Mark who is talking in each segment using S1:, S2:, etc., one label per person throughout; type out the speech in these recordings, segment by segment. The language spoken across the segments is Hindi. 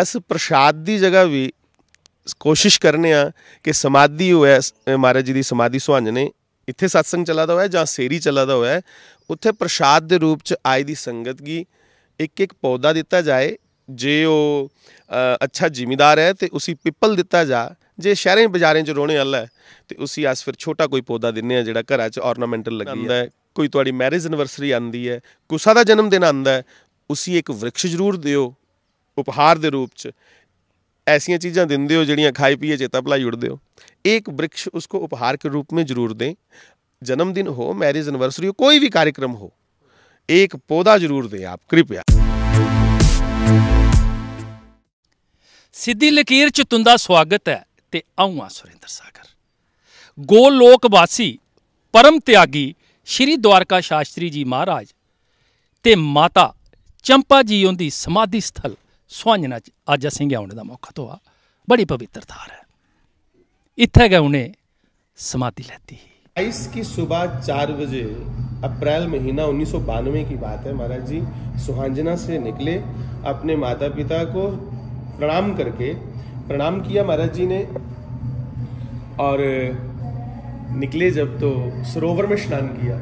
S1: ਅਸ ਪ੍ਰਸ਼ਾਦ ਦੀ ਜਗ੍ਹਾ ਵੀ ਕੋਸ਼ਿਸ਼ ਕਰਨੇ ਆ ਕਿ ਸਮਾਧੀ ਹੋਇਆ ਮਹਾਰਾਜ ਜੀ ਦੀ ਸਮਾਧੀ ਨੇ ਇੱਥੇ satsang ਚੱਲਦਾ ਹੋਇਆ ਜਾਂ ਸੇਰੀ ਚੱਲਦਾ ਹੋਇਆ ਉੱਥੇ ਪ੍ਰਸ਼ਾਦ ਦੇ ਰੂਪ ਚ ਆਈ ਦੀ ਸੰਗਤ ਕੀ ਇੱਕ ਇੱਕ ਪੌਦਾ ਦਿੱਤਾ ਜਾਏ ਜੇ ਉਹ ਅੱਛਾ ਜ਼ਿਮੀਦਾਰ ਹੈ ਤੇ ਉਸੀ ਪਿੱਪਲ ਦਿੱਤਾ ਜਾ ਜੇ ਸ਼ਹਿਰਾਂ ਬਾਜ਼ਾਰਾਂ 'ਚ ਰੋਣੇ ਵਾਲਾ ਤੇ ਉਸੀ ਆਸ ਫਿਰ ਛੋਟਾ ਕੋਈ ਪੌਦਾ ਦਿੰਨੇ ਆ ਜਿਹੜਾ ਘਰਾਂ 'ਚ ਆਰਨਾਮੈਂਟਲ ਲੱਗੀ ਹੈ ਕੋਈ ਤੁਹਾਡੀ ਮੈਰਿਜ ਐਨਵਰਸਰੀ ਆਂਦੀ ਹੈ ਕੁਸਾ ਦਾ ਜਨਮ ਦਿਨ ਆਂਦਾ ਹੈ ਉਸੀ ਇੱਕ ਵਿਰਖ ਜ਼ਰੂਰ ਦਿਓ ਉਪਹਾਰ ਦੇ ਰੂਪ ਚ ਐਸੀਆਂ ਚੀਜ਼ਾਂ ਦਿੰਦੇ ਹੋ ਜਿਹੜੀਆਂ ਖਾਈ ਪੀਏ ਚੇਤਾ ਭਲਾਈ ਉੜਦੇ ਹੋ ਇੱਕ ਬ੍ਰਿਕਸ਼ ਉਸ ਕੋ ਉਪਹਾਰ ਕੇ ਰੂਪ ਮੇ ਜ਼ਰੂਰ ਦੇ ਜਨਮ ਦਿਨ ਹੋ ਮੈਰਿਜ ਐਨਵਰਸਰੀ ਹੋ ਕੋਈ ਵੀ ਕਾਰਜਕ੍ਰਮ ਹੋ ਇੱਕ ਪੌਦਾ ਜ਼ਰੂਰ ਦੇ ਆਪ ਕਿਰਪਿਆ
S2: ਸਿੱਧੀ ਲਕੀਰ ਚ ਤੁੰਦਾ ਸਵਾਗਤ ਹੈ ਤੇ ਆਉਂਆ ਸੁਰਿੰਦਰ ਸਾਗਰ ਗੋਲ ਲੋਕ ਵਾਸੀ ਪਰਮ ਤਿਆਗੀ ਸ਼੍ਰੀ ਦਵਾਰਕਾ ਸ਼ਾਸਤਰੀ ਜੀ ਮਹਾਰਾਜ ਤੇ ਮਾਤਾ ਚੰਪਾ ਜੀ ਉਹਦੀ ਸਮਾਧੀ ਸਥਲ सुहांजना अज असेंगी औने दा मौका थ्होआ तो बड़ी पवित्र थार है इत्थै गै समाधि लैती
S1: बाईस की सुबह चार बजे अप्रैल महीना उन्नीस की बात है महाराज जी सुहांजना से निकले अपने माता पिता को प्रणाम करके प्रणाम किया महाराज जी ने और निकले जब तो सरोवर में स्नान किया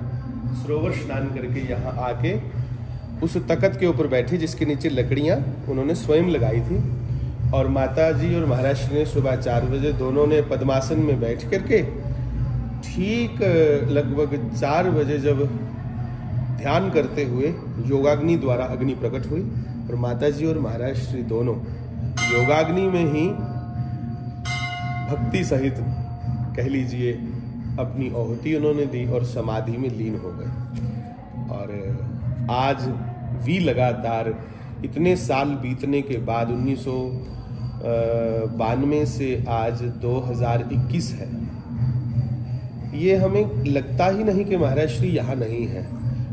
S1: सरोवर स्नान करके यहाँ आके उस तकत के ऊपर बैठी जिसके नीचे लकड़ियाँ उन्होंने स्वयं लगाई थी और माता जी और महाराज ने सुबह चार बजे दोनों ने पद्मासन में बैठ करके ठीक लगभग चार बजे जब ध्यान करते हुए योगाग्नि द्वारा अग्नि प्रकट हुई और माता जी और महाराज श्री दोनों योगाग्नि में ही भक्ति सहित कह लीजिए अपनी आहुति उन्होंने दी और समाधि में लीन हो गए और आज भी लगातार इतने साल बीतने के बाद उन्नीस बानवे से आज 2021 है ये हमें लगता ही नहीं कि महाराष्ट्री यहाँ नहीं है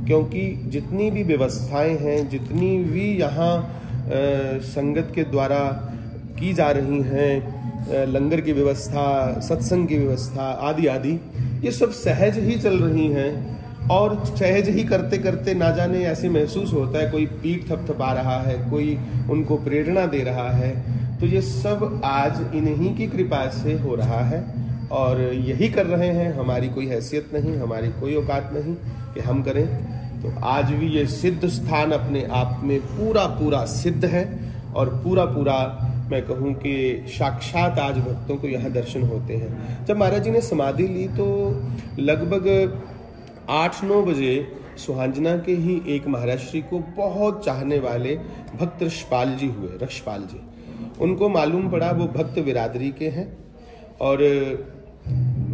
S1: क्योंकि जितनी भी व्यवस्थाएं हैं जितनी भी यहाँ संगत के द्वारा की जा रही हैं लंगर की व्यवस्था सत्संग की व्यवस्था आदि आदि ये सब सहज ही चल रही हैं और सहज ही करते करते ना जाने ऐसे महसूस होता है कोई पीठ थपथपा रहा है कोई उनको प्रेरणा दे रहा है तो ये सब आज इन्हीं की कृपा से हो रहा है और यही कर रहे हैं हमारी कोई हैसियत नहीं हमारी कोई औकात नहीं कि हम करें तो आज भी ये सिद्ध स्थान अपने आप में पूरा पूरा सिद्ध है और पूरा पूरा मैं कहूँ कि साक्षात आज भक्तों को यहाँ दर्शन होते हैं जब महाराज जी ने समाधि ली तो लगभग आठ नौ बजे सुहांजना के ही एक महाराष्ट्री को बहुत चाहने वाले भक्त रक्षपाल जी हुए रक्षपाल जी उनको मालूम पड़ा वो भक्त बिरादरी के हैं और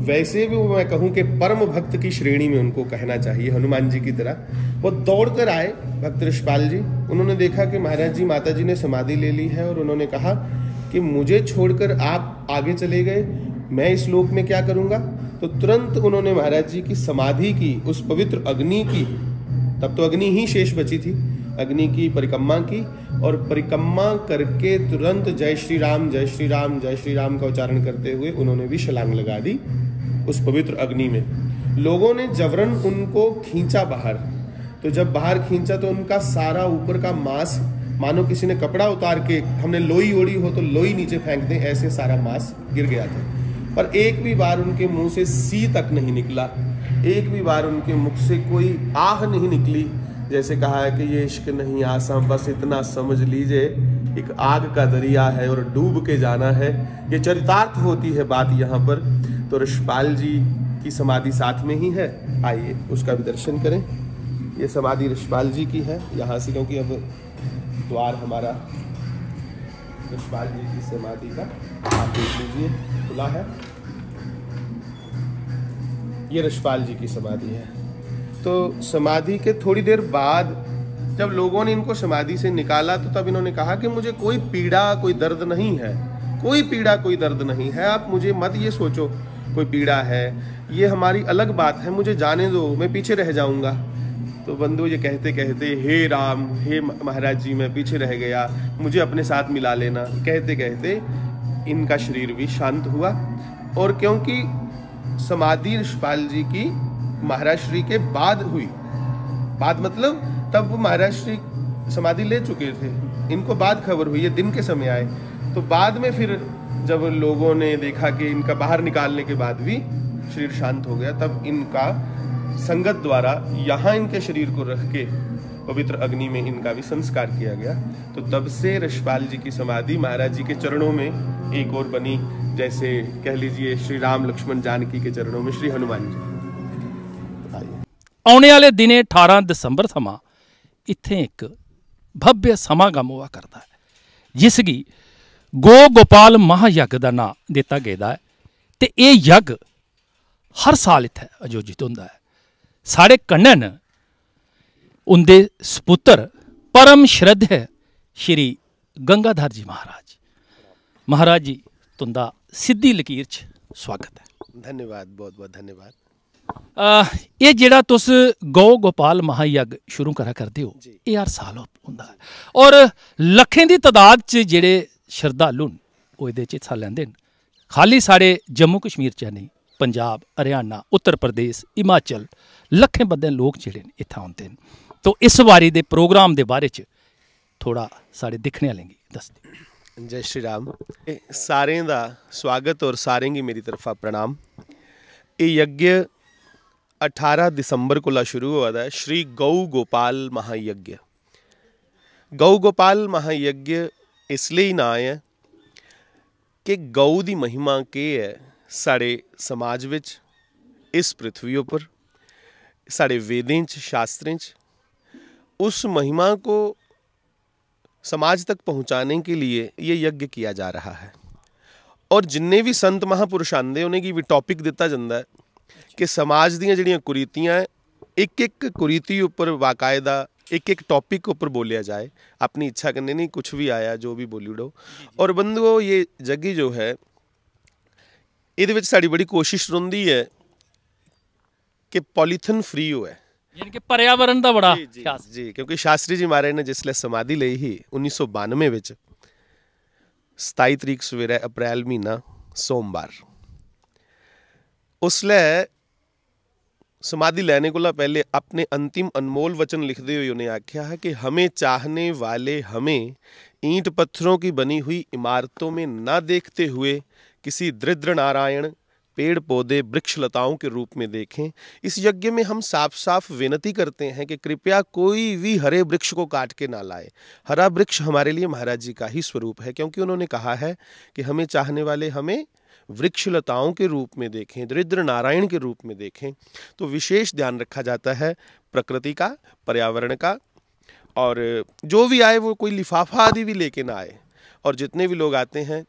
S1: वैसे भी मैं कहूँ कि परम भक्त की श्रेणी में उनको कहना चाहिए हनुमान जी की तरह वो दौड़ कर आए भक्त ऋषपाल जी उन्होंने देखा कि महाराज जी माता जी ने समाधि ले ली है और उन्होंने कहा कि मुझे छोड़कर आप आगे चले गए मैं इस लोक में क्या करूँगा तो तुरंत उन्होंने महाराज जी की समाधि की उस पवित्र अग्नि की तब तो अग्नि ही शेष बची थी अग्नि की परिक्रमा की और परिक्रमा करके तुरंत जय श्री राम जय श्री राम जय श्री राम का उच्चारण करते हुए उन्होंने भी शलांग लगा दी उस पवित्र अग्नि में लोगों ने जबरन उनको खींचा बाहर तो जब बाहर खींचा तो उनका सारा ऊपर का मांस मानो किसी ने कपड़ा उतार के हमने लोई ओढ़ी हो तो लोई नीचे फेंक दें ऐसे सारा मांस गिर गया था पर एक भी बार उनके मुंह से सी तक नहीं निकला एक भी बार उनके मुख से कोई आह नहीं निकली जैसे कहा है कि ये इश्क नहीं आसा बस इतना समझ लीजिए एक आग का दरिया है और डूब के जाना है ये चरितार्थ होती है बात यहाँ पर तो ऋषपाल जी की समाधि साथ में ही है आइए उसका भी दर्शन करें ये समाधि ऋषपाल जी की है यहाँ से क्योंकि अब द्वार हमारा कृष्णपाल जी की समाधि का आप देख लीजिए खुला है ये रशपाल जी की समाधि है तो समाधि के थोड़ी देर बाद जब लोगों ने इनको समाधि से निकाला तो तब इन्होंने कहा कि मुझे कोई पीड़ा कोई दर्द नहीं है कोई पीड़ा कोई दर्द नहीं है आप मुझे मत ये सोचो कोई पीड़ा है ये हमारी अलग बात है मुझे जाने दो मैं पीछे रह जाऊंगा तो बंधु ये कहते कहते हे राम हे महाराज जी मैं पीछे रह गया मुझे अपने साथ मिला लेना कहते कहते इनका शरीर भी शांत हुआ और क्योंकि समाधि ऋषपाल जी की महाराज श्री के बाद हुई बाद मतलब तब वो महाराज श्री समाधि ले चुके थे इनको बाद खबर हुई ये दिन के समय आए तो बाद में फिर जब लोगों ने देखा कि इनका बाहर निकालने के बाद भी शरीर शांत हो गया तब इनका संगत द्वारा यहाँ इनके शरीर को रख के पवित्र अग्नि में इनका भी संस्कार किया गया तो तब से रशपाल जी की समाधि महाराज जी के चरणों में एक और बनी जैसे कह लीजिए श्री राम लक्ष्मण जानकी के चरणों में श्री हनुमान जी
S2: आने वाले दिन अठारह दिसंबर समा इत एक भव्य समागम हुआ करता है जिसकी गो गोपाल महायज्ञ का नाँ दिता गया है तो ये ਇਹ हर साल ਸਾਲ आयोजित होंगे ਸਾਡੇ ਕੰਨਨ ਉਹਦੇ ਸੁਪੁੱਤਰ ਪਰਮ ਸ਼ਰਧੇ ਸ਼੍ਰੀ ਗੰਗਾਧਰ ਜੀ ਮਹਾਰਾਜ ਮਹਾਰਾਜ ਜੀ ਤੁੰਦਾ ਸਿੱਧੀ ਲਕੀਰ 'ਚ ਸਵਾਗਤ
S1: ਹੈ ਧੰਨਵਾਦ ਬਹੁਤ ਬਹੁਤ ਧੰਨਵਾਦ
S2: ਇਹ ਜਿਹੜਾ ਤੁਸ ਗੋ ਗੋਪਾਲ ਮਹਾਯਗ ਸ਼ੁਰੂ ਕਰਾ ਕਰਦੇ ਹੋ
S1: ਇਹ ਹਰ ਸਾਲ ਹੁੰਦਾ ਹੈ
S2: ਔਰ ਲੱਖਾਂ ਦੀ ਤਦਾਦ 'ਚ ਜਿਹੜੇ ਸ਼ਰਧਾਲੂ ਉਹ ਇਹਦੇ 'ਚ ਹਿੱਸਾ ਲੈਂਦੇ ਨੇ ਖਾਲੀ ਸਾਡੇ ਜੰਮੂ ਕਸ਼ਮੀਰ 'ਚ ਨਹੀਂ ਪੰਜਾਬ ਹਰਿਆਣਾ ਉੱਤਰ ਪ੍ਰਦੇਸ਼ ਹਿਮਾਚਲ ਲੱਖਾਂ ਬੰਦੇ ਲੋਕ ਜਿਹੜੇ ਨੇ ਇੱਥੇ ਆਉਂਦੇ ਨੇ ਤੋਂ ਇਸ ਵਾਰੀ ਦੇ ਪ੍ਰੋਗਰਾਮ ਦੇ ਬਾਰੇ ਚ ਥੋੜਾ ਸਾਡੇ ਦਿਖਣਿਆ ਲੈਂਗੇ ਦੱਸਦੇ
S1: ਜੈ ਸ਼੍ਰੀ ਰਾਮ ਸਾਰਿਆਂ ਦਾ ਸਵਾਗਤ ਔਰ ਸਾਰਿਆਂ ਦੀ ਮੇਰੀ ਤਰਫਾ ਪ੍ਰਣਾਮ ਇਹ ਯੱਗ 18 ਦਸੰਬਰ ਕੋ ਲਾ ਸ਼ੁਰੂ ਹੋਇਆ ਹੈ ਸ਼੍ਰੀ ਗਉ ਗੋਪਾਲ ਮਹਾ ਯੱਗ ਗਉ ਗੋਪਾਲ ਮਹਾ ਯੱਗ ਇਸ ਲਈ ਨਾ ਹੈ ਕਿ ਗਉ ਦੀ ਮਹਿਮਾ ਕੀ ਹੈ ਸਾਡੇ ਸਮਾਜ ਵਿੱਚ ਇਸ ਪ੍ਰithvi ਉੱਪਰ साढ़े वेदें च शास्त्रें च उस महिमा को समाज तक पहुंचाने के लिए ये यज्ञ किया जा रहा है और जिन्हें भी संत महापुरुष आते उन्हें भी टॉपिक दिता जाता है कि समाज दियाँ कुरीतियाँ हैं एक एक कुरीति उपर बाकायदा एक एक टॉपिक उपर बोलिया जाए अपनी इच्छा करने नहीं कुछ भी आया जो भी बोली उड़ो और बंधुओं ये यज्ञ जो है ये साड़ी बड़ी कोशिश रोंदी है कि पॉलीथिन फ्री हो है यानी कि पर्यावरण का बड़ा जी, जी, जी क्योंकि शास्त्री जी महाराज ने जिसल समाधि ली ही उन्नीस सौ बानवे में सताई तरीक सवेरे अप्रैल महीना सोमवार उसल समाधि लेने को पहले अपने अंतिम अनमोल वचन लिखते हुए उन्हें आख्या है कि हमें चाहने वाले हमें ईंट पत्थरों की बनी हुई इमारतों में ना देखते हुए किसी दृद्र नारायण पेड़ पौधे वृक्ष लताओं के रूप में देखें इस यज्ञ में हम साफ साफ विनती करते हैं कि कृपया कोई भी हरे वृक्ष को काट के ना लाए हरा वृक्ष हमारे लिए महाराज जी का ही स्वरूप है क्योंकि उन्होंने कहा है कि हमें चाहने वाले हमें वृक्ष लताओं के रूप में देखें दरिद्र नारायण के रूप में देखें तो विशेष ध्यान रखा जाता है प्रकृति का पर्यावरण का और जो भी आए वो कोई लिफाफा आदि भी लेके ना आए और जितने भी लोग आते हैं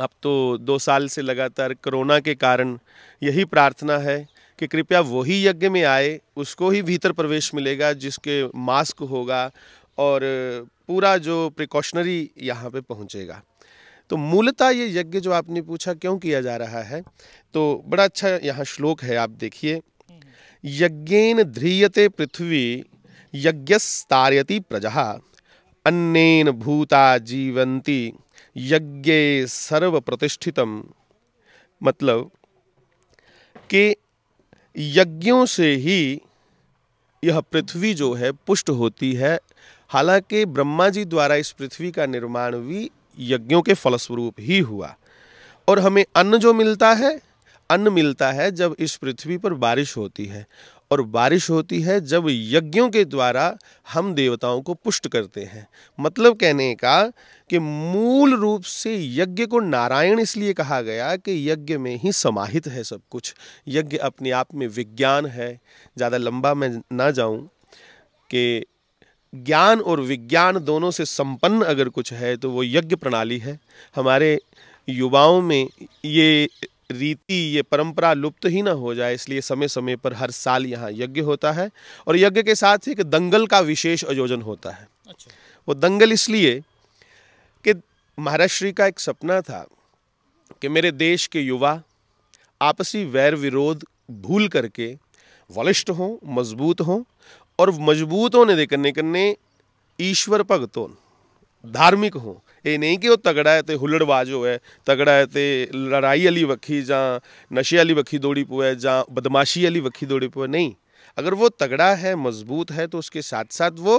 S1: अब तो दो साल से लगातार कोरोना के कारण यही प्रार्थना है कि कृपया वही यज्ञ में आए उसको ही भीतर प्रवेश मिलेगा जिसके मास्क होगा और पूरा जो प्रिकॉशनरी यहाँ पे पहुँचेगा तो मूलतः ये यज्ञ जो आपने पूछा क्यों किया जा रहा है तो बड़ा अच्छा यहाँ श्लोक है आप देखिए यज्ञेन ध्रियते पृथ्वी यज्ञस्तारयति प्रजा अन्नेन भूता जीवंती यज्ञ सर्व प्रतिष्ठितम मतलब कि यज्ञों से ही यह पृथ्वी जो है पुष्ट होती है हालांकि ब्रह्मा जी द्वारा इस पृथ्वी का निर्माण भी यज्ञों के फलस्वरूप ही हुआ और हमें अन्न जो मिलता है अन्न मिलता है जब इस पृथ्वी पर बारिश होती है और बारिश होती है जब यज्ञों के द्वारा हम देवताओं को पुष्ट करते हैं मतलब कहने का कि मूल रूप से यज्ञ को नारायण इसलिए कहा गया कि यज्ञ में ही समाहित है सब कुछ यज्ञ अपने आप में विज्ञान है ज़्यादा लंबा मैं ना जाऊं कि ज्ञान और विज्ञान दोनों से संपन्न अगर कुछ है तो वो यज्ञ प्रणाली है हमारे युवाओं में ये रीति ये परंपरा लुप्त ही ना हो जाए इसलिए समय समय पर हर साल यहाँ यज्ञ होता है और यज्ञ के साथ ही एक दंगल का विशेष आयोजन होता है अच्छा। वो दंगल इसलिए कि श्री का एक सपना था कि मेरे देश के युवा आपसी वैर विरोध भूल करके वलिष्ठ हों मजबूत हों और मजबूत होने देकर करने ईश्वर भगतों धार्मिक हो ये नहीं कि ਉਹ तगड़ा ਹੈ ਤੇ ਹੁੱਲੜਬਾਜ਼ ਹੋਇਆ तगड़ा है तो लड़ाई वाली ਵੱਖੀ ज नशे वाली ਵੱਖੀ दौड़ी पवे ज बदमाशी वाली ਵੱਖੀ दौड़ी पवे नहीं अगर वो तगड़ा है मजबूत है तो उसके साथ साथ वो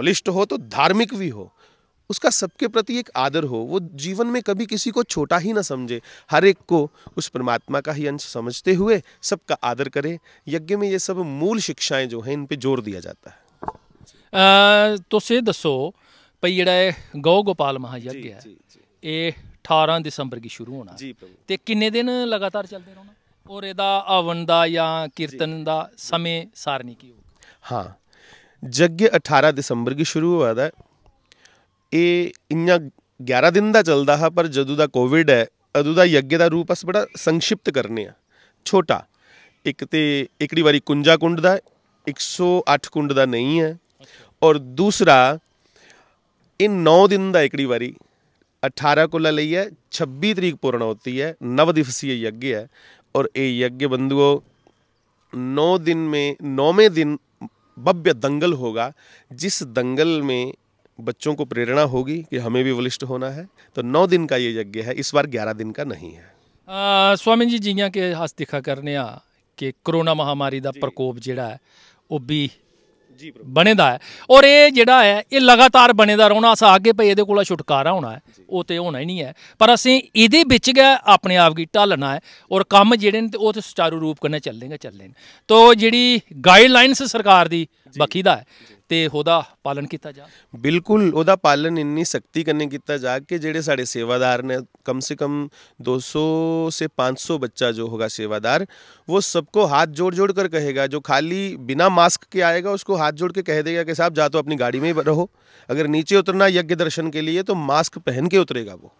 S1: वलिष्ठ हो तो धार्मिक भी हो उसका सबके प्रति एक आदर हो वो जीवन में कभी किसी को छोटा ही ना समझे हर एक को उस परमात्मा का ही अंश समझते हुए सबका आदर करे यज्ञ में ये सब मूल शिक्षाएं जो हैं इन पे जोर दिया जाता है
S2: आ, तो से दसो ਭਈ ਜਿਹੜਾ ਇਹ ਗੋ ਗੋਪਾਲ ਯੱਗ ਹੈ ਇਹ 18 ਦਸੰਬਰ ਕੀ ਸ਼ੁਰੂ ਹੋਣਾ ਜੀ ਪ੍ਰਭੂ ਤੇ ਕਿੰਨੇ ਦਿਨ ਲਗਾਤਾਰ ਚੱਲਦੇ ਰਹਿਣਾ ਔਰ ਇਹਦਾ ਹਵਨ ਦਾ ਜਾਂ ਕੀਰਤਨ ਦਾ ਸਮੇਂ ਸਾਰਨੀ ਕੀ ਹੋਊ
S1: ਹਾਂ ਜੱਗ 18 ਦਸੰਬਰ ਕੀ ਸ਼ੁਰੂ ਹੋਇਆ ਦਾ ਇਹ ਇੰਨਾ 11 ਦਿਨ ਦਾ ਚੱਲਦਾ ਹੈ ਪਰ ਜਦੋਂ ਦਾ ਕੋਵਿਡ ਹੈ ਅਦੋਂ ਦਾ ਯੱਗ ਦਾ ਰੂਪ ਅਸ ਬੜਾ ਸੰਖਿਪਤ ਕਰਨੇ ਆ ਛੋਟਾ ਇੱਕ ਤੇ ਇਕੜੀ ਵਾਰੀ ਕੁੰਜਾ ਕੁੰਡ ਦਾ 108 ਕੁੰਡ ਦਾ ਨਹੀਂ ਹੈ ਔਰ ਦੂਸਰਾ इन नौ दिन का एकड़ी बारी अठारह को लेकर ਹੈ तरीक पूर्ण होती है नव दिवसीय यज्ञ है और ये यज्ञ बंधुओं नौ दिन में नौवें दिन भव्य दंगल होगा जिस दंगल में बच्चों को प्रेरणा होगी कि हमें भी वलिष्ठ होना है तो नौ दिन का ये यज्ञ है इस बार ग्यारह दिन का नहीं है
S2: आ, स्वामी जी जिया के अस दिखा करने कि कोरोना महामारी का प्रकोप जोड़ा है वह भी ਬਣੇਦਾ ਹੈ ਔਰ ਇਹ ਜਿਹੜਾ ਹੈ ਇਹ ਲਗਾਤਾਰ ਬਣੇਦਾ ਰਹਿਣਾ ਅਸਾਂ ਅੱਗੇ ਭਈ ਇਹਦੇ ਕੋਲਾ ਛੁਟਕਾਰਾ ਹੋਣਾ ਹੈ ਉਹ ਤੇ ਹੋਣਾ ਹੀ ਨਹੀਂ ਹੈ ਪਰ ਅਸੀਂ ਇਹਦੇ ਵਿੱਚ ਗਿਆ ਆਪਣੇ ਆਪ ਕੀ ਢਾਲਣਾ ਹੈ ਔਰ ਕੰਮ ਜਿਹੜੇ ਨੇ ਉਹ ਤੇ ਸੁਚਾਰੂ ਰੂਪ ਕਰਨੇ ਚੱਲੇਗਾ ਨੇ ਤੋਂ ਜਿਹੜੀ ਗਾਈਡਲਾਈਨਸ ਸਰਕਾਰ ਦੀ ਬਕੀਦਾ ਹੈ ਤੇ ਉਹਦਾ ਪਾਲਣ ਕੀਤਾ ਜਾ
S1: ਬਿਲਕੁਲ ਉਹਦਾ ਪਾਲਣ ਇੰਨੀ ਸਖਤੀ ਕਰਨੇ ਕੀਤਾ ਜਾ ਕਿ ਜਿਹੜੇ ਸਾਡੇ ਸੇਵਾਦਾਰ ਨੇ ਕਮ ਸੇ ਕਮ 200 से 500 बच्चा जो होगा सेवादार वो सबको हाथ जोड़ जोड़ कर कहेगा जो खाली बिना मास्क के आएगा उसको हाथ जोड़ के कह देगा कि साहब जा तो अपनी गाड़ी में ही रहो अगर नीचे उतरना यज्ञ दर्शन के लिए तो मास्क पहन के उतरेगा वो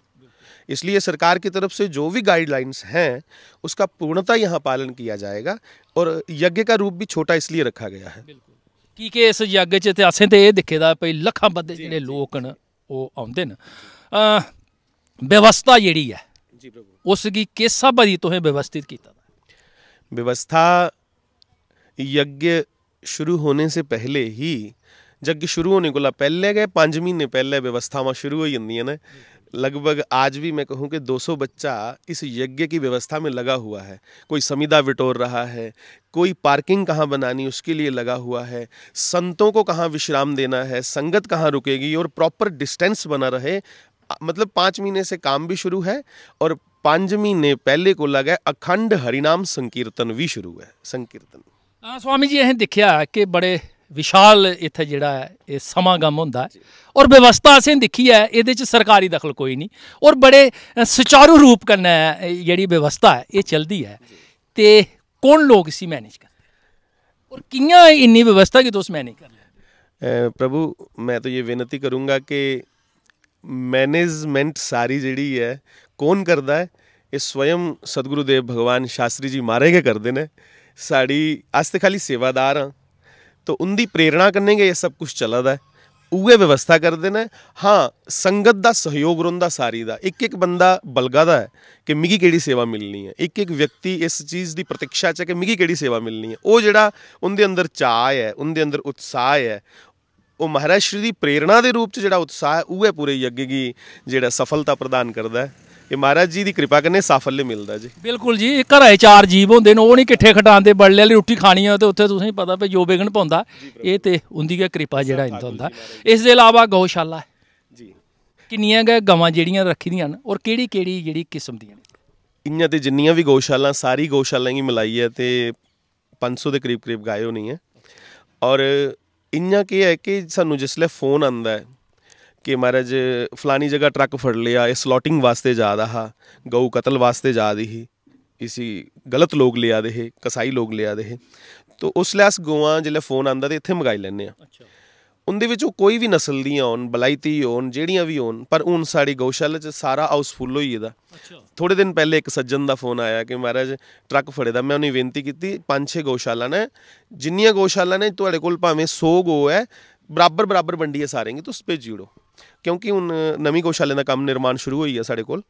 S1: इसलिए सरकार की तरफ से जो भी गाइडलाइंस हैं उसका पूर्णतः यहाँ पालन किया जाएगा और यज्ञ का रूप भी छोटा इसलिए रखा गया है
S2: ਕੀ ਕਿ ਇਸ ਯੱਗ ਚ ਇਤਿਹਾਸੇ ਤੇ ਇਹ ਦਿਖੇਦਾ ਭਈ ਲੱਖਾਂ ਬੰਦੇ ਜਿਹੜੇ ਲੋਕ ਹਨ ਉਹ ਆਉਂਦੇ ਨੇ ਅ
S1: ਵਿਵਸਥਾ ਜਿਹੜੀ ਹੈ ਜੀ ਪ੍ਰਭੂ ਉਸ ਦੀ ਕਿਸ ਸਬਦੀ ਤੋਂ ਇਹ ਵਿਵਸਥਿਤ ਕੀਤਾ ਵਿਵਸਥਾ ਯੱਗ ਸ਼ੁਰੂ ਹੋਣੇ ਸੇ ਪਹਿਲੇ ਹੀ ਜੱਗ ਸ਼ੁਰੂ ਹੋਣੇ ਕੋਲ ਪਹਿਲੇ ਗਏ 5 ਮਹੀਨੇ ਪਹਿਲੇ ਵਿਵਸਥਾਵਾਂ ਸ਼ੁਰੂ ਹੋਈ ਜਾਂਦੀਆਂ ਨੇ लगभग आज भी मैं कहूँ कि 200 बच्चा इस यज्ञ की व्यवस्था में लगा हुआ है कोई समिदा विटोर रहा है कोई पार्किंग कहाँ बनानी उसके लिए लगा हुआ है संतों को कहाँ विश्राम देना है संगत कहाँ रुकेगी और प्रॉपर डिस्टेंस बना रहे मतलब पाँच महीने से काम भी शुरू है और पांचवी ने पहले को लगा अखंड हरिनाम संकीर्तन भी शुरू है संकीर्तन
S2: हाँ, स्वामी जी असें देखिया कि बड़े ਵਿਸ਼ਾਲ ਇੱਥੇ ਜਿਹੜਾ ਹੈ ਇਹ ਸਮਾਗਮ ਹੁੰਦਾ ਔਰ ਵਿਵਸਥਾ ਅਸੀਂ ਦੇਖੀ ਹੈ ਇਹਦੇ ਚ ਸਰਕਾਰੀ ਦਖਲ ਕੋਈ ਨਹੀਂ ਔਰ ਬੜੇ ਸੁਚਾਰੂ ਰੂਪ ਕਰਨਾ ਜਿਹੜੀ ਵਿਵਸਥਾ ਹੈ ਇਹ ਚਲਦੀ ਹੈ ਤੇ ਕੌਣ ਲੋਕ ਸੀ ਮੈਨੇਜ ਕਰਦੇ ਔਰ ਕਿੰਨਾ ਇੰਨੀ ਵਿਵਸਥਾ ਕੀ ਤੁਸੀਂ ਮੈਨੇਜ ਕਰ
S1: ਲਿਆ ਪ੍ਰਭੂ ਮੈਂ ਤਾਂ ਇਹ ਬੇਨਤੀ ਕਰੂੰਗਾ ਕਿ ਮੈਨੇਜਮੈਂਟ ਸਾਰੀ ਜਿਹੜੀ ਹੈ ਕੌਣ ਕਰਦਾ ਹੈ ਇਹ ਸਵਯੰ ਸਤਿਗੁਰੂ ਦੇਵ ਭਗਵਾਨ ਸ਼ਾਸਤਰੀ ਜੀ ਮਾਰੇਗੇ ਕਰਦੇ ਨੇ ਸਾਡੀ ਅਸਤ ਖਾਲੀ ਸੇਵਾਦਾਰ ਹਾਂ तो ਉੰਦੀ ਪ੍ਰੇਰਣਾ कन्ने ਇਹ ਸਭ ਕੁਝ ਚੱਲਦਾ ਹੈ ਉਹੇ ਵਿਵਸਥਾ ਕਰਦੇ ਨੇ ਹਾਂ ਸੰਗਤ ਦਾ ਸਹਿਯੋਗ ਰੋਂਦਾ ਸਾਰੀ ਦਾ ਇੱਕ ਇੱਕ ਬੰਦਾ ਬਲਗਾਦਾ ਹੈ ਕਿ ਮਿਗੀ ਕਿਹੜੀ ਸੇਵਾ ਮਿਲਣੀ ਹੈ ਇੱਕ ਇੱਕ ਵਿਅਕਤੀ ਇਸ ਚੀਜ਼ ਦੀ ਪ੍ਰਤੀਕਸ਼ਾ 'ਚ ਹੈ ਕਿ ਮਿਗੀ ਕਿਹੜੀ ਸੇਵਾ ਮਿਲਣੀ ਹੈ ਉਹ ਜਿਹੜਾ ਉਹਦੇ ਅੰਦਰ ਚਾਹ ਹੈ ਉਹਦੇ ਅੰਦਰ ਉਤਸ਼ਾਹ ਹੈ ਉਹ ਮਹਾਰਾਜ ਸ਼੍ਰੀ ਦੀ ਪ੍ਰੇਰਣਾ ਦੇ ਰੂਪ 'ਚ ਜਿਹੜਾ ਉਤਸ਼ਾਹ ਹੈ ਉਹੇ ਪੂਰੇ ਯੱਗ ਦੀ ਜਿਹੜਾ ਸਫਲਤਾ ਪ੍ਰਦਾਨ ਕਰਦਾ ਹੈ ਇਹ ਮਹਾਰਾਜ ਜੀ ਦੀ ਕਿਰਪਾ ਕਰਨੇ ਸਫਲ ਮਿਲਦਾ ਜੀ
S2: ਬਿਲਕੁਲ ਜੀ ਘਰਾਂ 'ਚ ਚਾਰ ਜੀਵ ਹੁੰਦੇ ਨੇ ਉਹ ਨਹੀਂ ਕਿੱਠੇ ਖਟਾਉਂਦੇ ਬੜਲੇ ਵਾਲੀ ਰੋਟੀ ਖਾਣੀ ਆ ਤੇ ਉੱਥੇ ਤੁਸੀਂ ਪਤਾ ਪਈ ਜੋ ਵੇਗਣ ਪਾਉਂਦਾ ਇਹ ਤੇ ਹੁੰਦੀ ਹੈ ਕਿਰਪਾ ਜਿਹੜਾ ਇੰਦਾ ਹੁੰਦਾ ਇਸ ਦੇ ਇਲਾਵਾ ਗਊਸ਼ਾਲਾ ਹੈ ਜੀ ਕਿੰਨੀਆਂ ਗਏ ਗਾਵਾਂ ਜਿਹੜੀਆਂ ਰੱਖੀ ਦੀਆਂ ਹਨ ਔਰ ਕਿਹੜੀ ਕਿਹੜੀ ਜਿਹੜੀ ਕਿਸਮ ਦੀਆਂ ਨੇ
S1: ਇੰਨਾਂ ਤੇ ਜਿੰਨੀਆਂ ਵੀ ਗਊਸ਼ਾਲਾ ਸਾਰੀ ਗਊਸ਼ਾਲਾ ਹੀ ਮਿਲਾਈ ਹੈ ਤੇ 500 ਦੇ ਕਰੀਬ ਕਰੀਬ ਗਾਇਓ ਨਹੀਂ ਹੈ ਔਰ ਇੰਨਾ ਕੀ ਹੈ ਕਿ ਸਾਨੂੰ ਜਿਸਲੇ ਫੋਨ ਆਂਦਾ ਹੈ ਕਿ ਮਹਾਰਾਜ ਫਲਾਨੀ ਜਗ੍ਹਾ ਟਰੱਕ ਫੜ ਲਿਆ ਇਹ ਸਲੋਟਿੰਗ ਵਾਸਤੇ ਜਾ ਰਹਾ ਗਊ ਕਤਲ ਵਾਸਤੇ ਜਾ ਰਹੀ ਇਸੀ ਗਲਤ ਲੋਕ ਲਿਆ ਦੇ ਹੈ ਕਸਾਈ ਲੋਕ ਲਿਆ ਦੇ ਹੈ ਤੋ ਉਸ ਲੈਸ ਗੋਆ ਜਿਹੜਾ ਫੋਨ ਆਂਦਾ ਤੇ ਇੱਥੇ ਮਗਾਈ ਲੈਣੇ ਆ ਅੱਛਾ ਉਹਦੇ ਵਿੱਚ ਕੋਈ ਵੀ ਨਸਲ ਦੀਆਂ ਹੋਣ ਬਲਾਈਤੀ ਹੋਣ ਜਿਹੜੀਆਂ ਵੀ ਹੋਣ ਪਰ ਉਹਨ ਸਾਡੀ ਗਊਸ਼ਾਲਾ 'ਚ ਸਾਰਾ ਹਾਊਸ ਫੁੱਲ ਹੋਈ ਇਹਦਾ ਅੱਛਾ ਥੋੜੇ ਦਿਨ ਪਹਿਲੇ ਇੱਕ ਸੱਜਣ ਦਾ ਫੋਨ ਆਇਆ ਕਿ ਮਹਾਰਾਜ ਟਰੱਕ ਫੜੇ ਦਾ ਮੈਂ ਉਹਨੂੰ ਬੇਨਤੀ ਕੀਤੀ ਪੰਜ ਛੇ ਗਊਸ਼ਾਲਾ ਨੇ ਜਿੰਨੀਆਂ ਗਊਸ਼ਾਲਾ ਨੇ ਤੁਹਾਡੇ ਕੋਲ ਭਾਵੇਂ 100 ਗੋ ਹੈ ਬਰਾਬਰ ਬਰਾਬਰ ਵੰਡੀਏ ਸਾਰੇਗੇ ਤੁਸੀਂ ਭੇਜੀਓ ਕਿਉਂਕਿ ਹੁਣ ਨਵੀਂ ਗੋਸ਼ਾਲੇ ਦਾ ਕੰਮ ਨਿਰਮਾਣ ਸ਼ੁਰੂ ਹੋਈ ਹੈ ਸਾਡੇ ਕੋਲ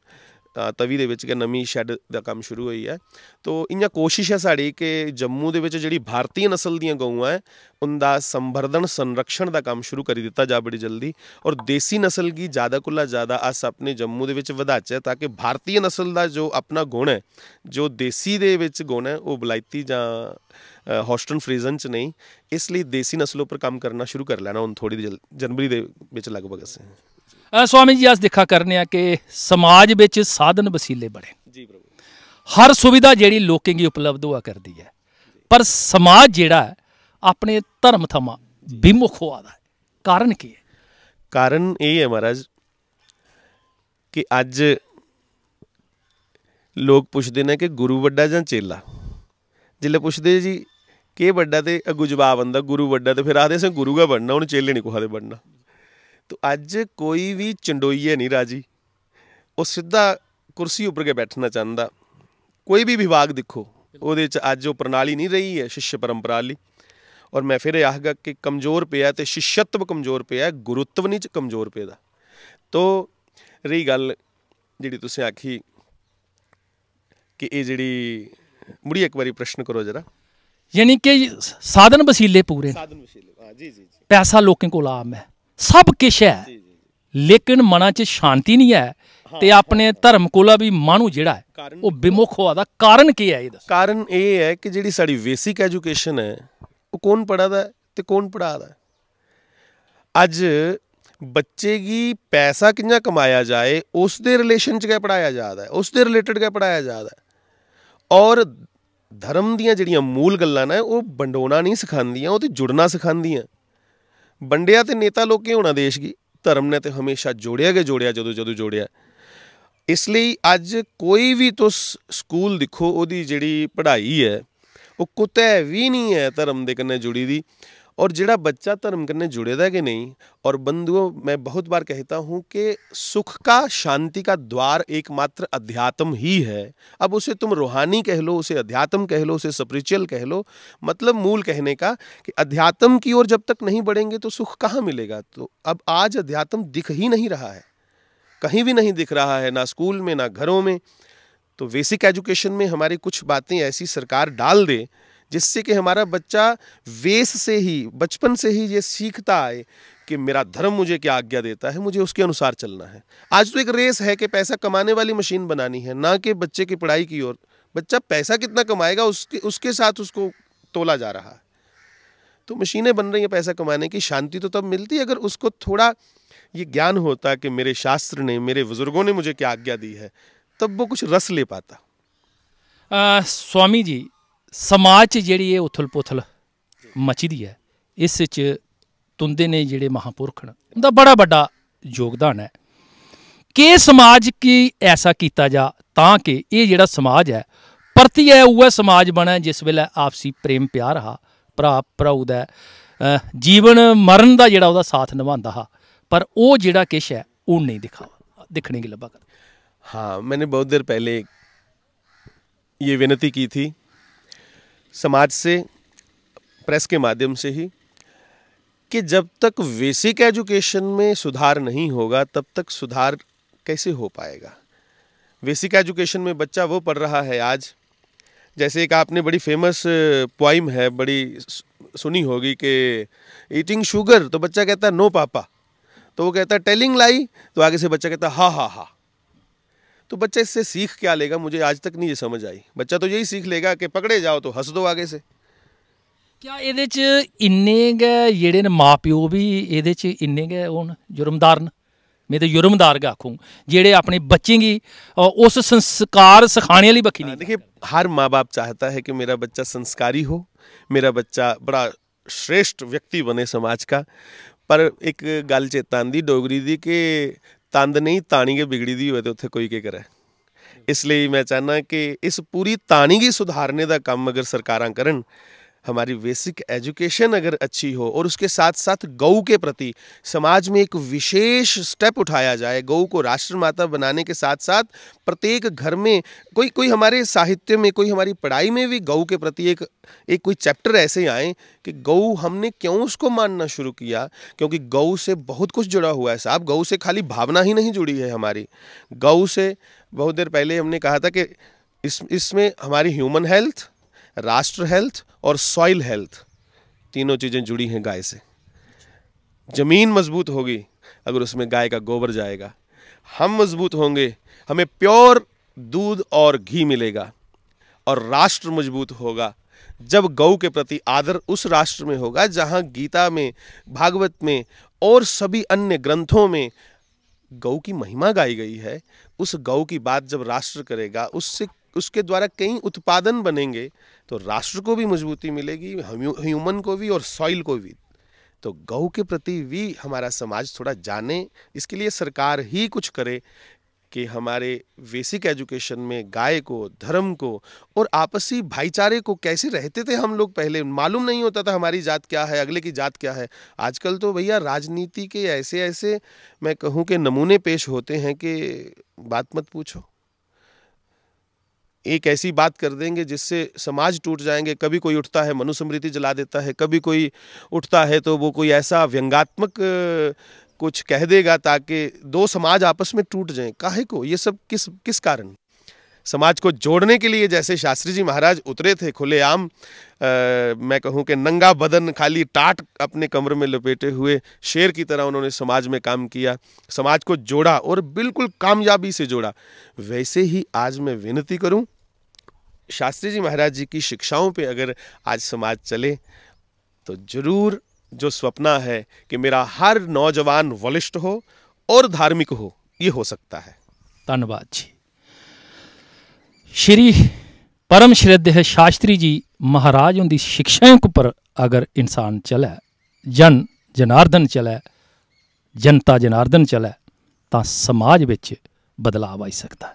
S1: ਤਵੀ ਦੇ ਵਿੱਚ ਕਿ ਨਵੀਂ ਸ਼ੈੱਡ ਦਾ ਕੰਮ ਸ਼ੁਰੂ ਹੋਈ ਹੈ ਤੋਂ ਇਆਂ ਕੋਸ਼ਿਸ਼ ਹੈ ਸਾਡੀ ਕਿ ਜੰਮੂ ਦੇ ਵਿੱਚ ਜਿਹੜੀ ਭਾਰਤੀ ਨਸਲ ਦੀਆਂ ਗਊਆਂ ਹੈ ਉਹਦਾ ਸੰਵਰਧਨ ਸੰਰਕਸ਼ਣ ਦਾ ਕੰਮ ਸ਼ੁਰੂ ਕਰ ਦਿੱਤਾ ਜਾ ਬੜੀ ਜਲਦੀ ਔਰ ਦੇਸੀ ਨਸਲ ਕੀ ਜ਼ਿਆਦਾ ਕੁੱਲਾ ਜ਼ਿਆਦਾ ਅਸ ਆਪਣੇ ਜੰਮੂ ਦੇ ਵਿੱਚ ਵਧਾਚੇ ਤਾਂ ਕਿ ਭਾਰਤੀ ਨਸਲ ਦਾ ਜੋ ਆਪਣਾ ਗੁਣ ਹੈ ਜੋ ਦੇਸੀ ਦੇ ਵਿੱਚ ਗੁਣ ਹੈ ਉਹ ਬਲਾਈਤੀ ਜਾਂ ਹੌਸਟਨ ਫ੍ਰੀਜ਼ਨ ਚ ਨਹੀਂ ਇਸ ਲਈ ਦੇਸੀ ਨਸਲ ਉੱਪਰ ਕੰਮ ਕਰਨਾ ਸ਼ੁਰੂ ਕਰ ਲੈਣਾ ਹੁਣ ਥੋੜੀ ਜਨਵਰੀ ਦੇ ਵਿੱਚ ਲਗਭਗ ਅਸੀਂ
S2: ਸਵਾਮੀ ਜੀ ਅਸ ਦੇਖਾ ਕਰਨੇ ਆ ਕਿ ਸਮਾਜ ਵਿੱਚ ਸਾਧਨ ਵਸੀਲੇ ਬੜੇ ਜੀ ਪ੍ਰਭੂ ਹਰ ਸੁਵਿਧਾ ਜਿਹੜੀ ਲੋਕਾਂ ਦੀ ਉਪਲਬਧ ਹੋਆ ਕਰਦੀ ਹੈ ਪਰ ਸਮਾਜ ਜਿਹੜਾ ਆਪਣੇ ਧਰਮ ਥਮਾ ਬਿਮੁਖ ਹੋਆ ਦਾ
S1: ਕਾਰਨ ਕੀ ਹੈ ਕਾਰਨ ਇਹ ਹੈ ਮਹਾਰਾਜ ਕਿ ਅੱਜ ਲੋਕ ਪੁੱਛਦੇ ਨੇ ਕਿ ਗੁਰੂ ਵੱਡਾ ਜਾਂ ਚੇਲਾ ਜਿੱਲੇ ਪੁੱਛਦੇ ਜੀ ਕਿ ਵੱਡਾ ਤੇ ਅਗੂ ਜਵਾਬ ਆਂਦਾ ਗੁਰੂ ਵੱਡਾ ਤੇ ਫਿਰ ਆਦੇ ਸੇ ਗੁਰੂ ਦਾ ਬਣਨਾ ਉਹਨੂੰ ਚੇਲੇ ਨਹੀਂ ਕੋਹਾ ਦੇ ਬਣਨਾ ਤੋ ਅੱਜ ਕੋਈ ਵੀ ਚੰਡੋਈਏ ਨਹੀਂ ਰਾਜੀ ਉਹ ਸਿੱਧਾ ਕੁਰਸੀ ਉੱਪਰ ਕੇ ਬੈਠਣਾ ਚਾਹੁੰਦਾ ਕੋਈ ਵੀ ਵਿਭਾਗ ਦੇਖੋ ਉਹਦੇ ਚ ਅੱਜ ਉਹ ਪ੍ਰਣਾਲੀ ਨਹੀਂ ਰਹੀ ਹੈ ਸ਼ਿਸ਼ਯ ਪਰੰਪਰਾ ਲਈ ਔਰ ਮੈਂ ਫਿਰ ਆਹਗਾ ਕਿ ਕਮਜ਼ੋਰ ਪਿਆ ਤੇ ਸ਼ਿਸ਼ਯਤਵ ਕਮਜ਼ੋਰ ਪਿਆ ਗੁਰੂਤਵ ਨਹੀਂ ਚ ਕਮਜ਼ੋਰ ਪਿਆ ਦਾ ਤੋ ਰਹੀ ਗੱਲ ਜਿਹੜੀ ਤੁਸੀਂ ਆਖੀ ਕਿ ਇਹ ਜਿਹੜੀ ਮੁੜੀ ਇੱਕ ਵਾਰੀ ਪ੍ਰਸ਼ਨ ਕਰੋ ਜਰਾ
S2: ਯਾਨੀ ਕਿ ਸਾਧਨ ਵਸੀਲੇ ਪੂਰੇ ਸਾਧਨ ਵਸੀਲੇ ਹਾਂ ਜੀ ਜੀ ਪੈਸਾ ਲੋਕਾਂ ਕੋਲ ਆਮ ਹੈ ਸਭ ਕੁਝ ਹੈ ਲੇਕਿਨ ਮਨਾਂ 'ਚ ਸ਼ਾਂਤੀ ਨਹੀਂ ਹੈ ਤੇ ਆਪਣੇ ਧਰਮ ਕੋਲਾ ਵੀ ਮਾਨੂ ਜਿਹੜਾ ਉਹ ਬਿਮੁਖ ਹੋਆ ਦਾ ਕਾਰਨ ਕੀ ਹੈ ਇਹਦਾ ਕਾਰਨ
S1: ਇਹ ਹੈ ਕਿ ਜਿਹੜੀ ਸਾਡੀ ਬੇਸਿਕ ਐਜੂਕੇਸ਼ਨ ਹੈ ਉਹ ਕੌਣ ਪੜਾਦਾ ਤੇ ਕੌਣ ਪੜਾਦਾ ਅੱਜ ਬੱਚੇ ਕੀ ਪੈਸਾ ਕਿੰਨਾ ਕਮਾਇਆ ਜਾਏ ਉਸ ਦੇ ਰਿਲੇਸ਼ਨ ਚ ਕਿਆ ਪੜਾਇਆ ਜਾਂਦਾ ਹੈ ਉਸ ਦੇ ਰਿਲੇਟਡ ਕਿਆ ਪੜਾਇਆ ਜਾਂਦਾ ਹੈ ਔਰ ਧਰਮ ਦੀਆਂ ਜਿਹੜੀਆਂ ਮੂਲ ਗੱਲਾਂ ਨੇ ਉਹ ਵੰਡੋਣਾ ਨਹੀਂ ਸਿਖਾਉਂਦੀਆਂ ਉਹ ਤੇ ਜੁੜਨਾ ਸਿਖਾਉਂਦੀਆਂ ਵੰਡਿਆ ਤੇ ਨੇਤਾ ਲੋਕੇ ਹੋਣਾ ਦੇਸ਼ ਕੀ ਧਰਮ ਨੇ ਤੇ ਹਮੇਸ਼ਾ ਜੋੜਿਆ ਗਿਆ ਜੋੜਿਆ ਜਦੋਂ ਜਦੋਂ ਜੋੜਿਆ ਇਸ ਲਈ ਅੱਜ ਕੋਈ ਵੀ ਤੁਸ ਸਕੂਲ ਦੇਖੋ ਉਹਦੀ ਜਿਹੜੀ ਪੜ੍ਹਾਈ ਹੈ ਉਹ ਕੁਤੇ ਵੀ ਨਹੀਂ ਹੈ ਧਰਮ ਦੇ ਕੰਨੇ ਜੁੜੀ ਦੀ और जोड़ा बच्चा धर्म ਕੰਨੇ जुड़ेगा कि नहीं और बंधुओं मैं बहुत बार कहता हूँ कि सुख का शांति का द्वार एकमात्र अध्यात्म ही है अब उसे तुम रूहानी कह लो उसे अध्यात्म कह लो उसे स्परिचुअल कह लो मतलब मूल कहने का कि अध्यात्म की ओर जब तक नहीं बढ़ेंगे तो सुख कहाँ मिलेगा तो अब आज अध्यात्म दिख ही नहीं रहा है कहीं भी नहीं दिख रहा है ना स्कूल में ना घरों में तो बेसिक एजुकेशन में हमारी कुछ बातें ऐसी सरकार डाल दे जिससे कि हमारा बच्चा वेश से ही बचपन से ही ये सीखता आए कि मेरा धर्म मुझे क्या आज्ञा देता है मुझे उसके अनुसार चलना है आज तो एक रेस है कि पैसा कमाने वाली मशीन बनानी है ना कि बच्चे की पढ़ाई की ओर बच्चा पैसा कितना कमाएगा उसके उसके साथ उसको तोला जा रहा है तो मशीनें बन रही हैं पैसा कमाने की शांति तो तब मिलती है अगर उसको थोड़ा ये ज्ञान होता कि मेरे शास्त्र ने मेरे बुजुर्गों ने मुझे क्या आज्ञा दी है तब वो कुछ रस ले पाता
S2: आ, स्वामी जी ਸਮਾਜ 'ਚ ਜਿਹੜੀ ਇਹ ਉਥਲ-ਪੁਥਲ ਮਚਦੀ ਹੈ ਇਸ 'ਚ ਤੁੰਦੇ ਨੇ ਜਿਹੜੇ ਮਹਾਪੁਰਖ ਨੇ ਉਹਦਾ ਬੜਾ ਵੱਡਾ ਯੋਗਦਾਨ ਹੈ ਕਿ ਸਮਾਜ ਕੀ ਐਸਾ ਕੀਤਾ ਜਾ ਤਾਂ ਕਿ ਇਹ ਜਿਹੜਾ ਸਮਾਜ ਹੈ ਪਰਤੀ ਹੈ ਉਹ ਸਮਾਜ ਬਣਾ ਜਿਸ ਵੇਲੇ ਆਪਸੀ ਪ੍ਰੇਮ ਪਿਆਰ ਹਾ ਭਰਾ ਭਰਾਉ ਦਾ ਜੀਵਨ ਮਰਨ ਦਾ ਜਿਹੜਾ ਉਹਦਾ ਸਾਥ ਨਿਭਾਉਂਦਾ ਹਾ ਪਰ ਉਹ ਜਿਹੜਾ ਕਿਸ਼ ਹੈ ਉਹ ਨਹੀਂ ਦਿਖਾ ਦਿਖਣੇ ਕੀ ਲੱਭਾ
S1: ਹਾਂ ਮੈਨੇ ਬਹੁਤ ਦਿਨ ਪਹਿਲੇ ਇਹ ये ਕੀਤੀ की समाज से प्रेस के माध्यम से ही कि जब तक बेसिक एजुकेशन में सुधार नहीं होगा तब तक सुधार कैसे हो पाएगा बेसिक एजुकेशन में बच्चा वो पढ़ रहा है आज जैसे एक आपने बड़ी फेमस पोइम है बड़ी सुनी होगी कि ईटिंग शुगर तो बच्चा कहता है नो पापा तो वो कहता है टेलिंग लाई तो आगे से बच्चा कहता है हा हा हा तो बच्चा इससे सीख क्या लेगा मुझे आज तक नहीं ये समझ आई बच्चा तो यही सीख लेगा कि पकड़े जाओ तो हंस दो आगे से
S2: क्या एह्दे इन्ने गै जेह्ड़े प्यो भी एह्दे इन्ने गै जुर्मदार न में ते जुर्मदार गै आखूं जेह्ड़े
S1: अपने बच्चें की उस संस्कार सिखाने आह्ली बक्खी देखिए हर माँ बाप चाहता है कि मेरा बच्चा संस्कारी हो मेरा बच्चा बड़ा श्रेष्ठ व्यक्ति बने समाज का पर एक गल चेता आंदी डोगरी दी कि ਤੰਦ ਨਹੀਂ ਤਾਣੀ ਕੇ ਵਿਗੜੀ ਦੀ ਹੋਵੇ ਤੇ ਉੱਥੇ ਕੋਈ ਕੀ ਕਰੇ ਇਸ ਲਈ ਮੈਂ ਚਾਹਨਾ ਕਿ ਇਸ ਪੂਰੀ ਤਾਣੀ ਦੀ ਸੁਧਾਰਨੇ ਦਾ ਕੰਮ ਅਗਰ ਸਰਕਾਰਾਂ ਕਰਨ हमारी बेसिक एजुकेशन अगर अच्छी हो और उसके साथ साथ गऊ के प्रति समाज में एक विशेष स्टेप उठाया जाए गऊ को राष्ट्रमाता बनाने के साथ साथ प्रत्येक घर में कोई कोई हमारे साहित्य में कोई हमारी पढ़ाई में भी गऊ के प्रति एक एक कोई चैप्टर ऐसे आए कि गऊ हमने क्यों उसको मानना शुरू किया क्योंकि गऊ से बहुत कुछ जुड़ा हुआ है साहब गऊ से खाली भावना ही नहीं जुड़ी है हमारी गऊ से बहुत देर पहले हमने कहा था कि इस इसमें हमारी ह्यूमन हेल्थ राष्ट्र हेल्थ और सॉइल हेल्थ तीनों चीज़ें जुड़ी हैं गाय से ज़मीन मजबूत होगी अगर उसमें गाय का गोबर जाएगा हम मजबूत होंगे हमें प्योर दूध और घी मिलेगा और राष्ट्र मजबूत होगा जब गौ के प्रति आदर उस राष्ट्र में होगा जहाँ गीता में भागवत में और सभी अन्य ग्रंथों में गऊ की महिमा गाई गई है उस गौ की बात जब राष्ट्र करेगा उससे उसके द्वारा कई उत्पादन बनेंगे तो राष्ट्र को भी मजबूती मिलेगी ह्यूमन को भी और सॉइल को भी तो गौ के प्रति भी हमारा समाज थोड़ा जाने इसके लिए सरकार ही कुछ करे कि हमारे बेसिक एजुकेशन में गाय को धर्म को और आपसी भाईचारे को कैसे रहते थे हम लोग पहले मालूम नहीं होता था हमारी जात क्या है अगले की जात क्या है आजकल तो भैया राजनीति के ऐसे ऐसे मैं कहूँ कि नमूने पेश होते हैं कि बात मत पूछो एक ऐसी बात कर देंगे जिससे समाज टूट जाएंगे कभी कोई उठता है मनुस्मृति जला देता है कभी कोई उठता है तो वो कोई ऐसा व्यंगात्मक कुछ कह देगा ताकि दो समाज आपस में टूट जाएं काहे को ये सब किस किस कारण समाज को जोड़ने के लिए जैसे शास्त्री जी महाराज उतरे थे खुलेआम मैं कहूँ कि नंगा बदन खाली टाट अपने कमरे में लपेटे हुए शेर की तरह उन्होंने समाज में काम किया समाज को जोड़ा और बिल्कुल कामयाबी से जोड़ा वैसे ही आज मैं विनती करूँ शास्त्री जी महाराज जी की शिक्षाओं पे अगर आज समाज चले तो ज़रूर जो सपना है कि मेरा हर नौजवान वलिष्ठ हो और धार्मिक हो ये हो सकता है धन्यवाद जी
S2: श्री परम श्रद्धे शास्त्री जी महाराज उनकी शिक्षाएं पर अगर इंसान चलै जन जनार्दन चलै जनता जनार्दन चलै तो समाज ਵਿੱਚ ਬਦਲਾਅ ਆ ਸਕਦਾ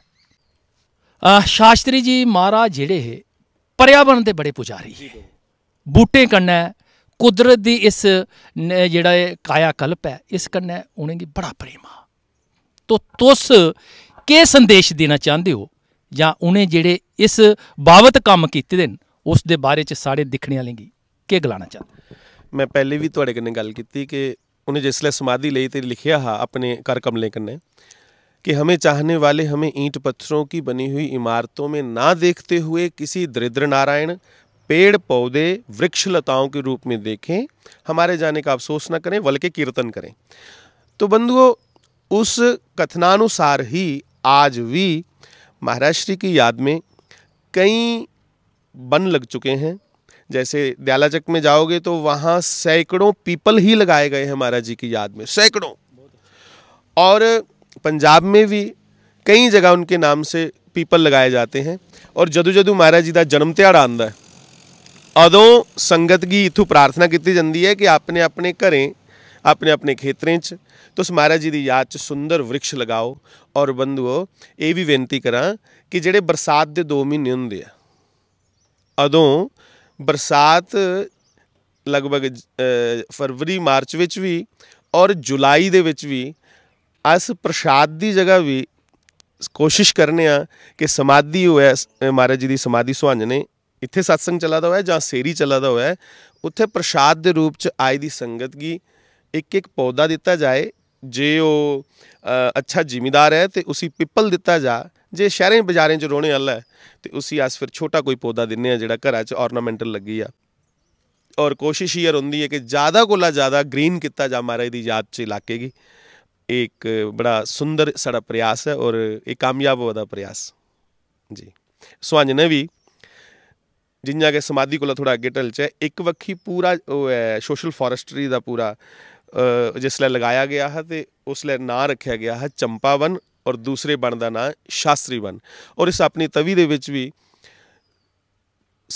S2: ਹੈ ਸ਼ਾਸਤਰੀ ਜੀ ਮਹਾਰਾਜ ਜਿਹੜੇ ਹੈ ਪਰਿਆਵਰਣ ਦੇ ਬੜੇ ਪੁਜਾਰੀ ਹੈ ਬੂਟੇ ਕੰਨੈ ਕੁਦਰਤ ਦੀ ਇਸ ਜਿਹੜਾ ਕਾਇਆ ਕਲਪ ਹੈ ਇਸ ਕੰਨੈ ਉਹਨਾਂ ਦੀ ਬੜਾ ਪ੍ਰੇਮ ਆ ਤੋ ਤੁਸ ਕੀ ਸੰਦੇਸ਼ ਦੇਣਾ ਚਾਹੁੰਦੇ ਹੋ जां उ'नें जेह्ड़े इस बाबत कम्म कीते दे न उस दे बारे च साढ़े दिक्खने आह्लें गी केह् गलाना चाहते
S1: मैं पैह्ले बी थुआढ़े कन्नै गल्ल कीती कि उन्हें जिसलै समाधि लेई तो लिखा हा अपने कर कमले कन्नै कि हमें चाहने वाले हमें ईंट पत्थरों की बनी हुई इमारतों में ना देखते हुए किसी दरिद्र नारायण पेड़ पौधे वृक्ष लताओं के रूप में देखें हमारे जाने का अफसोस ना करें बल्कि कीर्तन करें तो बंधुओं उस कथनानुसार ही आज भी महाराष्ट्र की याद में कई वन लग चुके हैं जैसे दयालाचक में जाओगे तो वहाँ सैकड़ों पीपल ही लगाए गए हैं महाराज जी की याद में सैकड़ों और पंजाब में भी कई जगह उनके नाम से पीपल लगाए जाते हैं और जदू जदू महाराज जी का जन्म ध्याड़ा आंदा है अदों संगत की ਇਥੋਂ प्रार्थना की जाती है कि अपने अपने घरें ਆਪਣੇ ਆਪਣੇ ਖੇਤਰਾਂ 'ਚ ਤੁਸ ਮਹਾਰਾਜ ਜੀ ਦੀ ਯਾਦ 'ਚ ਸੁੰਦਰ वृक्ष ਲਗਾਓ ਔਰ ਬੰਦੂਓ ਇਹ ਵੀ ਬੇਨਤੀ ਕਰਾਂ ਕਿ ਜਿਹੜੇ ਬਰਸਾਤ ਦੇ 2 ਮਹੀਨੇ ਹੁੰਦੇ ਆ ਅਦੋਂ ਬਰਸਾਤ ਲਗਭਗ ਫਰਵਰੀ ਮਾਰਚ ਵਿੱਚ ਵੀ ਔਰ ਜੁਲਾਈ ਦੇ ਵਿੱਚ ਵੀ ਅਸ ਪ੍ਰਸ਼ਾਦ ਦੀ ਜਗ੍ਹਾ ਵੀ ਕੋਸ਼ਿਸ਼ ਕਰਨੇ ਆ ਕਿ ਸਮਾਧੀ ਹੋਇਆ ਮਹਾਰਾਜ ਜੀ ਦੀ ਸਮਾਧੀ ਨੇ ਇੱਥੇ satsang ਚੱਲਦਾ ਹੋਇਆ ਜਾਂ ਸੇਰੀ ਚੱਲਦਾ ਹੋਇਆ ਉੱਥੇ ਪ੍ਰਸ਼ਾਦ ਦੇ ਰੂਪ ਚ ਆਈ ਦੀ ਸੰਗਤ ਕੀ ਇੱਕ ਇੱਕ ਪੌਦਾ ਦਿੱਤਾ ਜਾਏ ਜੇ ਉਹ ਅੱਛਾ ਜ਼ਿੰਮੇਦਾਰ ਹੈ ਤੇ ਉਸੇ ਪਿੱਪਲ ਦਿੱਤਾ ਜਾ ਜੇ ਸ਼ਹਿਰਾਂ ਬਾਜ਼ਾਰਾਂ 'ਚ ਰੋਣੇ ਵਾਲਾ ਤੇ ਉਸੇ ਆਸ ਫਿਰ ਛੋਟਾ ਕੋਈ ਪੌਦਾ ਦਿੰਨੇ ਆ ਜਿਹੜਾ ਘਰਾਂ 'ਚ ਆਰਨਾਮੈਂਟਲ ਲੱਗੀ ਆ ਔਰ ਕੋਸ਼ਿਸ਼ ਹੀ ਹੁੰਦੀ ਹੈ ਕਿ ਜ਼ਿਆਦਾ ਕੋਲਾ ਜ਼ਿਆਦਾ ਗ੍ਰੀਨ ਕੀਤਾ ਜਾ ਮਾਰੇ ਦੀ ਯਾਦ 'ਚ ਇਲਾਕੇ ਦੀ ਇੱਕ ਬੜਾ ਸੁੰਦਰ ਸੜਾ ਪ੍ਰਯਾਸ ਹੈ ਔਰ ਇੱਕ ਕਾਮਯਾਬ ਹੋਦਾ ਪ੍ਰਯਾਸ ਜੀ ਸਵਾਂਜ ਨੇ ਵੀ ਜਿੰਨਾ ਕੇ ਸਮਾਦੀ ਕੋਲ ਥੋੜਾ ਅੱਗੇ ਟਲ ਚ ਇੱਕ ਵੱਖੀ ਪੂਰਾ ਸੋਸ਼ਲ ਫੋਰੈਸਟਰੀ ਦਾ ਪੂਰਾ ਜਿਸ ਲਈ ਲਗਾਇਆ ਗਿਆ ਹੈ ਤੇ ਉਸ ਲਈ ਨਾਂ ਰੱਖਿਆ ਗਿਆ ਹੈ ਚੰਪਾਵਨ ਔਰ ਦੂਸਰੇ ਬਣ ਦਾ ਨਾਂ ਸ਼ਾਸਤਰੀ ਔਰ ਇਸ ਆਪਣੀ ਤਵੀ ਦੇ ਵਿੱਚ ਵੀ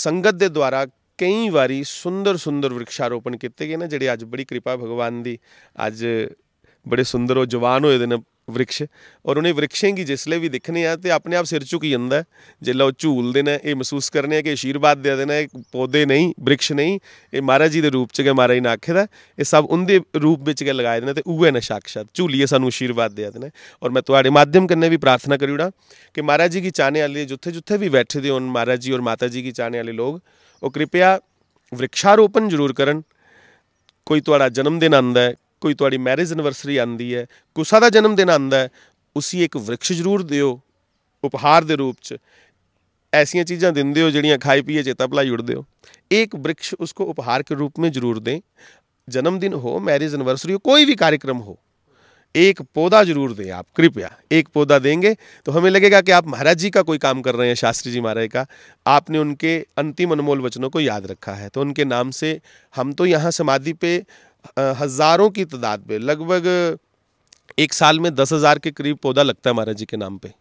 S1: ਸੰਗਤ ਦੇ ਦੁਆਰਾ ਕਈ ਵਾਰੀ ਸੁੰਦਰ ਸੁੰਦਰ ਵਿਕਸ਼ਾਰੋਪਣ ਕੀਤੇ ਗਏ ਨੇ ਜਿਹੜੇ ਅੱਜ ਬੜੀ ਕਿਰਪਾ ਭਗਵਾਨ ਦੀ ਅੱਜ ਬੜੇ ਸੁੰਦਰ ਉਹ ਜਵਾਨ ਹੋਏ ਦੇ ਨੇ ਵ੍ਰਿਕਸ਼ ਔਰ ਉਹਨੇ ਵ੍ਰਿਕਸ਼ਾਂ ਕੀ ਜਿਸਲੇ ਵੀ ਦਿਖਨੇ ਆ ਤੇ ਆਪਣੇ ਆਪ ਸਿਰ ਝੁਕੀ ਜਾਂਦਾ ਜੇ ਲੋ ਝੂਲਦੇ ਨੇ ਇਹ ਮਹਿਸੂਸ ਕਰਨੇ ਆ ਕਿ ਅਸ਼ੀਰਵਾਦ ਦੇ ਦੇਣਾ ਇਹ ਪੌਦੇ ਨਹੀਂ ਵ੍ਰਿਕਸ਼ ਨਹੀਂ ਇਹ ਮਹਾਰਾਜ ਜੀ ਦੇ ਰੂਪ ਚ ਗਏ ਮਹਾਰਾਜ ਨੇ ਆਖੇ ਦਾ ਇਹ ਸਭ ਉਹਦੇ ਰੂਪ ਵਿੱਚ ਗਏ ਲਗਾਏ ਦੇਣਾ ਤੇ ਉਹ ਉਹੇ ਨਾ ਸਾਖਸ਼ਾਤ ਝੂਲੀਏ ਸਾਨੂੰ ਅਸ਼ੀਰਵਾਦ ਦੇ ਦੇਣਾ ਔਰ ਮੈਂ ਤੁਹਾਡੇ ਮਾਧਿਅਮ ਕੰਨੇ ਵੀ ਪ੍ਰਾਰਥਨਾ ਕਰੀਉਣਾ ਕਿ ਮਹਾਰਾਜ ਜੀ ਕੀ ਚਾਹਨੇ ਵਾਲੇ ਜਿੱਥੇ ਜਿੱਥੇ ਵੀ ਬੈਠੇ ਦੇ ਹੋਣ ਮਹਾਰਾਜ ਜੀ ਔਰ ਮਾਤਾ ਜੀ ਕੀ ਚਾਹਨੇ ਵਾਲੇ ਲੋਕ ਉਹ ਕਿਰਪਿਆ ਵ੍ਰਿਕਸ਼ਾਰੋਪਣ ਜ਼ਰੂਰ ਕਰਨ ਕੋਈ ਤੁਹਾਡਾ ਜਨਮ ਦਿਨ ਆਂਦਾ ਹੈ कोई थोड़ी मैरिज एनिवर्सरी आती है कुसा का जन्मदिन आता है उसी एक वृक्ष जरूर ਜ਼ਰੂਰ उपहार के रूप ਰੂਪ 'ਚ चीज़ा दें देंदे हो जड़ियाँ खाई पिए चेता भलाई उड़ते दौ एक वृक्ष उसको उपहार के रूप में जरूर दें जन्मदिन हो मैरिज एनिवर्सरी हो कोई भी कार्यक्रम हो एक पौधा जरूर दें आप कृपया एक पौधा देंगे तो हमें लगेगा कि आप महाराज जी का कोई काम कर रहे हैं शास्त्री जी महाराज का आपने उनके अंतिम अनमोल वचनों को याद रखा है तो उनके नाम से हम तो यहाँ समाधि पे हज़ारों की तादाद में लगभग एक साल में दस हज़ार के करीब पौधा लगता है महाराज जी के नाम पे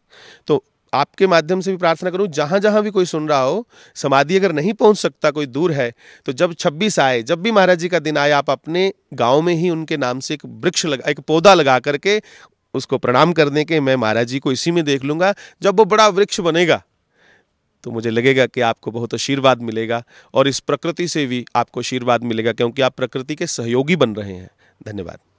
S1: तो आपके माध्यम से भी प्रार्थना करूं जहाँ जहाँ भी कोई सुन रहा हो समाधि अगर नहीं पहुंच सकता कोई दूर है तो जब 26 आए जब भी महाराज जी का दिन आए आप अपने गांव में ही उनके नाम से एक वृक्ष लगा एक पौधा लगा करके उसको प्रणाम करने के मैं महाराज जी को इसी में देख लूंगा जब वो बड़ा वृक्ष बनेगा तो मुझे लगेगा कि आपको बहुत आशीर्वाद मिलेगा और इस प्रकृति से भी आपको आशीर्वाद मिलेगा क्योंकि आप प्रकृति के सहयोगी बन रहे हैं धन्यवाद